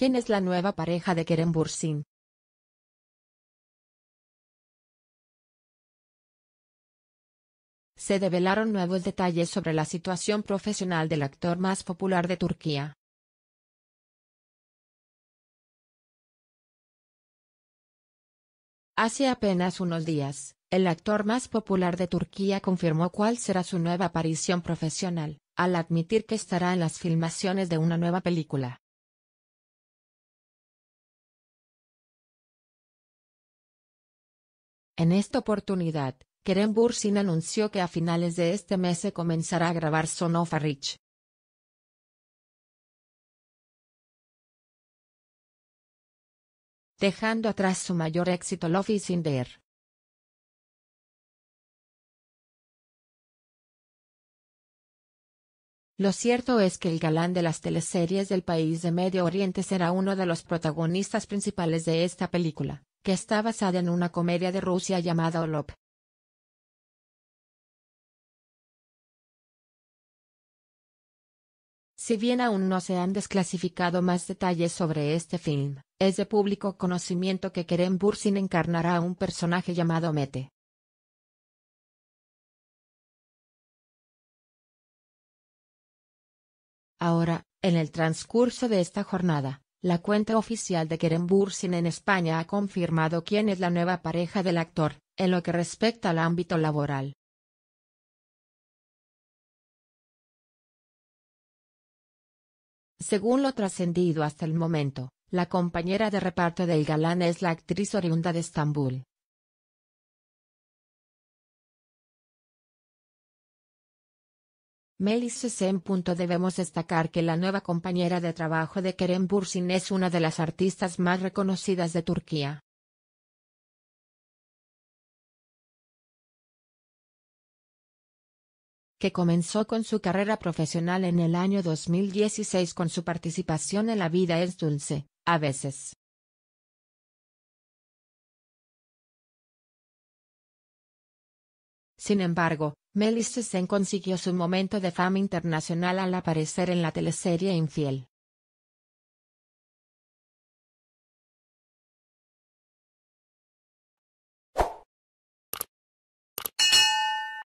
¿Quién es la nueva pareja de Kerem Bursin? Se develaron nuevos detalles sobre la situación profesional del actor más popular de Turquía. Hace apenas unos días, el actor más popular de Turquía confirmó cuál será su nueva aparición profesional, al admitir que estará en las filmaciones de una nueva película. En esta oportunidad, Keren Bursin anunció que a finales de este mes se comenzará a grabar Son of a Rich. Dejando atrás su mayor éxito Love is in Lo cierto es que el galán de las teleseries del país de Medio Oriente será uno de los protagonistas principales de esta película que está basada en una comedia de Rusia llamada Olop. Si bien aún no se han desclasificado más detalles sobre este film, es de público conocimiento que Kerem Bursin encarnará a un personaje llamado Mete. Ahora, en el transcurso de esta jornada, la cuenta oficial de Kerem Bursin en España ha confirmado quién es la nueva pareja del actor, en lo que respecta al ámbito laboral. Según lo trascendido hasta el momento, la compañera de reparto del galán es la actriz oriunda de Estambul, Melis en punto Debemos destacar que la nueva compañera de trabajo de Kerem Bursin es una de las artistas más reconocidas de Turquía. que comenzó con su carrera profesional en el año 2016 con su participación en La vida es dulce, a veces. Sin embargo, Melissa Sen consiguió su momento de fama internacional al aparecer en la teleserie Infiel.